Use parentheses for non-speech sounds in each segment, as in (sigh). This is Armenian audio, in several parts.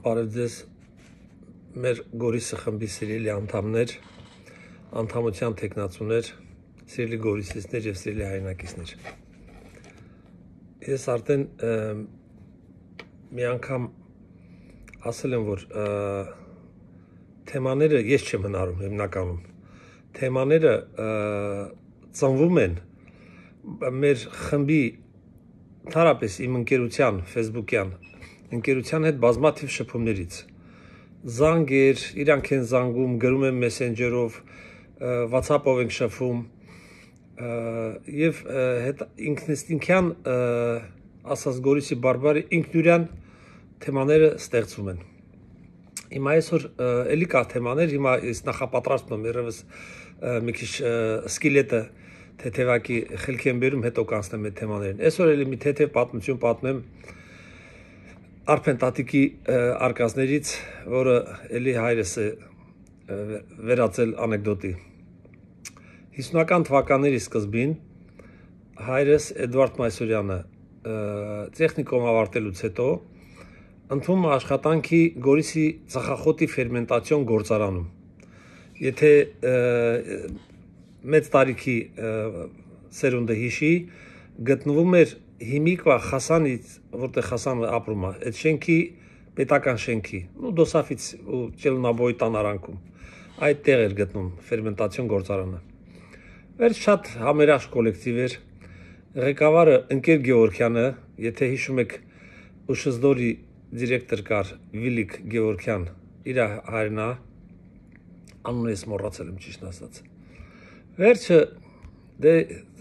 Բարև ձեզ մեր Գորիսը խմբի սիրելի անդամներ, անդամության տեխնացուներ, սիրելի Գորիսիցներ եւ սիրելի հայրենակիցներ։ Ես արդեն մի անգամ ասել եմ, որ թեմաները ես չեմ հնարում հիմնականում։ Թեմաները ծնվում են մեր խմբի Տարապես իմ ընկերության Facebook-յան ընկերության հետ բազմաթիվ շփումներից։ Զանգեր, իրանք են զանգում, գրում են մեսենջերով, WhatsApp-ով ենք շփվում եւ ինքնստինքյան ասած գորիսի բարբարի ինքնուրյան թեմաները ստեղծում են։ Հիմա այսօր էլի կա թեմաներ, հիմա ես նախապատրաստում եմ երևս մի քիչ սկիլետը թեթևակի խելքի եմ բերում, հետո կանցնեմ այդ թեմաներին։ Այսօր էլի մի թեթև պատմություն պատմեմ, պատմեմ Արփեն տատիկի արկածներից, որը ելի հայրս է վերածել անեկդոտի։ 50-ական թվականների սկզբին հայրս Էդվարդ Մայսուրյանը տեխնիկոմ ավարտելուց հետո ընդունվում աշխատանքի Գորիսի ծխախոտի ферментацион գործարանում։ Եթե մեծ տարիքի սերունդը հիշի, գտնվում էր հիմիկվա Խասանից, որտեղ Խասանը ապրում է, այդ շենքի պետական շենքի, ու դոսաֆից ու Ճելնաբոյի տանարանքում։ Այդ տեղ էր գտնում ֆերմենտացիոն գործարանը։ Վեր շատ համերաշխ կոլեկտիվ էր։ Ղեկավարը Ընկեր Գևորքյանը, եթե հիշում եք, Ուշզդորի դիրեկտոր կար Վիլիկ Գևորքյան, իր հայրնա անունը ես մոռացել եմ ճիշտ ասած։ Վերջը դե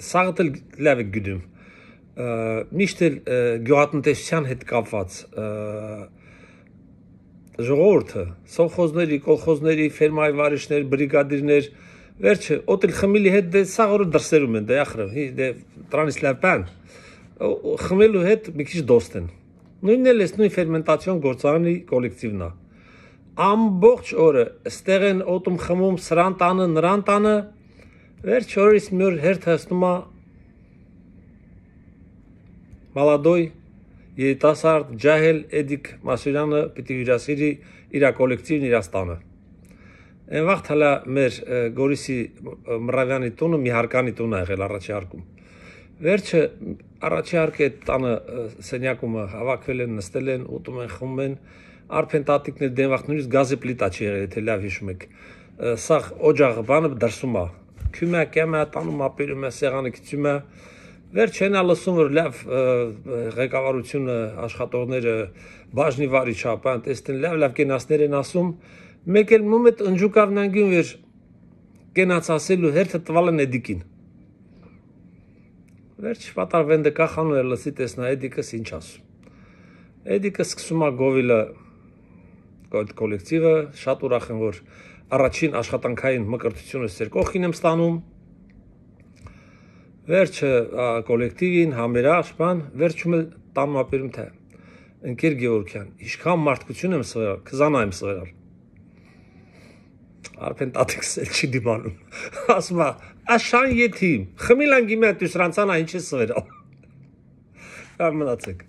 սաղտել լավ է գդում միշտ էլ գյուղատնտեսության հետ կապված ժողովուրդը, սովխոզների, կոլխոզների, ֆերմայի վարիշներ, բրիգադիրներ, վերջը օտել խմիլի հետ դե սա օրը դրսերում են, դե ախրը, դե տրանսլապան։ Խմելու հետ մի քիչ դոստ են։ Նույնն էլ էս նույն ֆերմենտացիոն գործարանի կոլեկտիվն է։ Ամբողջ օրը ստեղ են օտում խմում սրան տանը, նրան տանը։ Վերջ օրից մի օր հերթ հասնում է Մալադոյ երիտասարդ ջահել Էդիկ Մասյանը պիտի իրասիրի իր կոլեկտիվն իր աստանը։ Այն վաղտ հələ մեր Գորիսի Մռավյանի տունը մի հարկանի տուն ա եղել առաջի հարկում։ Վերջը առաջի հարկի այդ տանը սենյակումը հավաքվել են, նստել են, ուտում են, խմում են։ Արփեն տատիկներ դեն վաղտ նույնիսկ գազի պլիտա չի եղել, եթե լավ հիշում եք։ Սաղ օջախը բանը դրսում ա։ Քյումա կեմա տանում ապերում է սեղանը քիծում է։ Վերջ չեն լսում որ լավ ղեկավարությունը աշխատողները բաժնի վարիչ ապան տեսնեն լավ լավ կենացներ են ասում մեկ էլ մոմետ ընջուկավնանգին վեր կենաց ասելու հերթը տվալ են էդիկին վերջ պատարվենդը կախանում էր լսի տեսնա էդիկս ինչ ասում էդիկը սկսում է գովիլը կոդ կոլեկտիվը շատ ուրախ եմ որ առաջին աշխատանքային մկրտությունը ծեր կողքին եմ ստանում Վերջը կոլեկտիվին համերաշխման վերջումը տամապերում թե։ Ընկեր Գևորգյան, իշքան մարդկություն եմ սվերալ, կզանայեմ սվերալ։ Արդեն տատեքս էլ չի դիմանում։ (laughs) Ասում է, աշան եթիմ, խմիլան գիմետ դուսրանցանա ինչ է սվերալ։ Կարմնացեք։